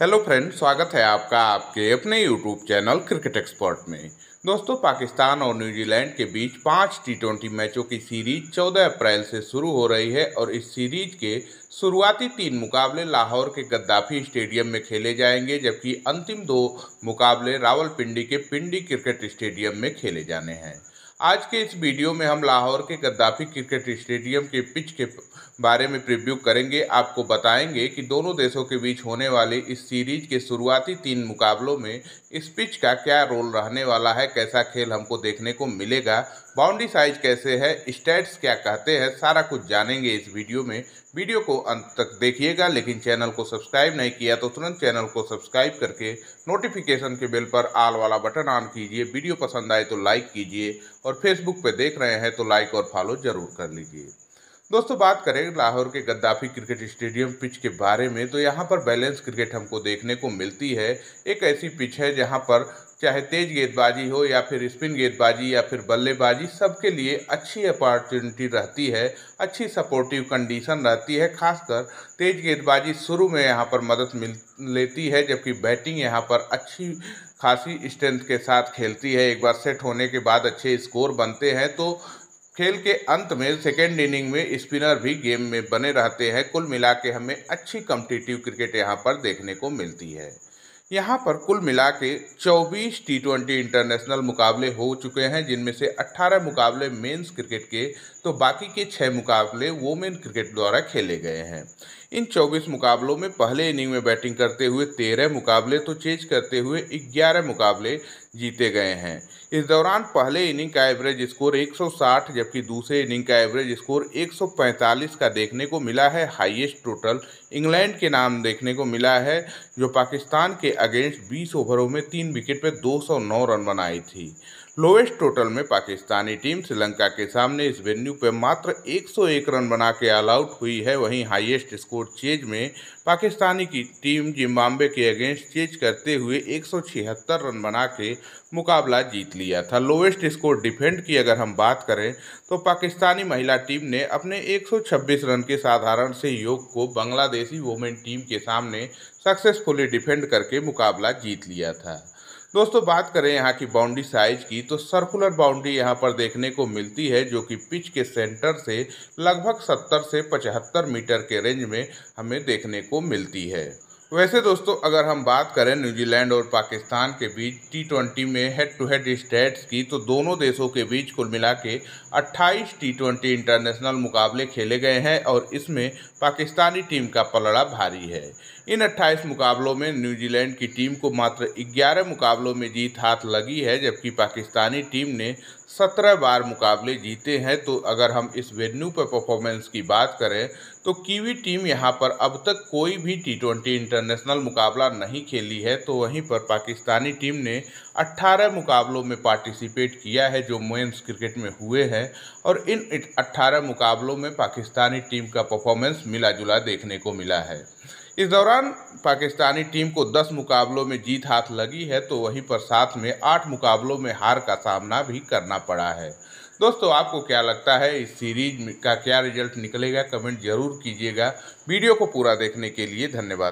hello friend स्वागत है आपका आपके अपने यूट्यूब चैनल क्रिकेट एक्सपर्ट में दोस्तों पाकिस्तान और न्यूजीलैंड के बीच पांच टी ट्वेंटी मैचों की सीरीज 14 अप्रैल से शुरू हो रही है और इस सीरीज के शुरुआती तीन मुकाबले लाहौर के गद्दाफी स्टेडियम में खेले जाएंगे जबकि अंतिम दो मुकाबले रावलपिंडी के पिंडी क्रिकेट स्टेडियम में खेले जाने हैं आज के इस वीडियो में हम लाहौर के गद्दाफी क्रिकेट स्टेडियम के पिच के बारे में प्रिव्यू करेंगे आपको बताएंगे कि दोनों देशों के बीच होने वाले इस सीरीज के शुरुआती तीन मुकाबलों में इस पिच का क्या रोल रहने वाला है कैसा खेल हमको देखने को मिलेगा बाउंड्री साइज कैसे है स्टैट्स क्या कहते हैं सारा कुछ जानेंगे इस वीडियो में वीडियो को अंत तक देखिएगा लेकिन चैनल को सब्सक्राइब नहीं किया तो तुरंत चैनल को सब्सक्राइब करके नोटिफिकेशन के बेल पर आल वाला बटन ऑन कीजिए वीडियो पसंद आए तो लाइक कीजिए और फेसबुक पर देख रहे हैं तो लाइक और फॉलो जरूर कर लीजिए दोस्तों बात करें लाहौर के गद्दाफी क्रिकेट स्टेडियम पिच के बारे में तो यहाँ पर बैलेंस क्रिकेट हमको देखने को मिलती है एक ऐसी पिच है जहाँ पर चाहे तेज गेंदबाजी हो या फिर स्पिन गेंदबाजी या फिर बल्लेबाजी सबके लिए अच्छी अपॉर्चुनिटी रहती है अच्छी सपोर्टिव कंडीशन रहती है खासकर तेज गेंदबाजी शुरू में यहाँ पर मदद मिल लेती है जबकि बैटिंग यहाँ पर अच्छी खासी स्ट्रेंथ के साथ खेलती है एक बार सेट होने के बाद अच्छे स्कोर बनते हैं तो खेल के अंत में सेकेंड इनिंग में स्पिनर भी गेम में बने रहते हैं कुल मिला के हमें अच्छी कम्पिटिटिव क्रिकेट यहाँ पर देखने को मिलती है यहाँ पर कुल मिला के चौबीस टी ट्वेंटी इंटरनेशनल मुकाबले हो चुके हैं जिनमें से 18 मुकाबले मेंस क्रिकेट के तो बाकी के छः मुकाबले वोमेन क्रिकेट द्वारा खेले गए हैं इन 24 मुकाबलों में पहले इनिंग में बैटिंग करते हुए 13 मुकाबले तो चेज करते हुए 11 मुकाबले जीते गए हैं इस दौरान पहले इनिंग का एवरेज स्कोर 160 जबकि दूसरे इनिंग का एवरेज स्कोर 145 का देखने को मिला है हाईएस्ट टोटल इंग्लैंड के नाम देखने को मिला है जो पाकिस्तान के अगेंस्ट 20 ओवरों में तीन विकेट पर 209 रन बनाई थी लोएस्ट टोटल में पाकिस्तानी टीम श्रीलंका के सामने इस वेन्यू पर मात्र 101 रन बना के ऑल आउट हुई है वहीं हाईएस्ट स्कोर चेज में पाकिस्तानी की टीम जिम्बाब्वे के अगेंस्ट चेज करते हुए 176 रन बना के मुकाबला जीत लिया था लोएस्ट स्कोर डिफेंड की अगर हम बात करें तो पाकिस्तानी महिला टीम ने अपने 126 रन के साधारण से योग को बांग्लादेशी वुमेन टीम के सामने सक्सेसफुली डिफेंड करके मुकाबला जीत लिया था दोस्तों बात करें यहाँ की बाउंड्री साइज की तो सर्कुलर बाउंड्री यहाँ पर देखने को मिलती है जो कि पिच के सेंटर से लगभग 70 से 75 मीटर के रेंज में हमें देखने को मिलती है वैसे दोस्तों अगर हम बात करें न्यूजीलैंड और पाकिस्तान के बीच टी ट्वेंटी में हेड टू हेड स्टेट्स की तो दोनों देशों के बीच कुल मिला के अट्ठाईस टी ट्वेंटी इंटरनेशनल मुकाबले खेले गए हैं और इसमें पाकिस्तानी टीम का पलड़ा भारी है इन 28 मुकाबलों में न्यूजीलैंड की टीम को मात्र 11 मुकाबलों में जीत हाथ लगी है जबकि पाकिस्तानी टीम ने सत्रह बार मुकाबले जीते हैं तो अगर हम इस वेन्यू पर परफॉर्मेंस की बात करें तो कीवी टीम यहां पर अब तक कोई भी टी ट्वेंटी इंटरनेशनल मुकाबला नहीं खेली है तो वहीं पर पाकिस्तानी टीम ने 18 मुकाबलों में पार्टिसिपेट किया है जो मेंस क्रिकेट में हुए हैं और इन 18 मुकाबलों में पाकिस्तानी टीम का परफॉर्मेंस मिला जुला देखने को मिला है इस दौरान पाकिस्तानी टीम को 10 मुकाबलों में जीत हाथ लगी है तो वहीं पर साथ में 8 मुकाबलों में हार का सामना भी करना पड़ा है दोस्तों आपको क्या लगता है इस सीरीज का क्या रिजल्ट निकलेगा कमेंट जरूर कीजिएगा वीडियो को पूरा देखने के लिए धन्यवाद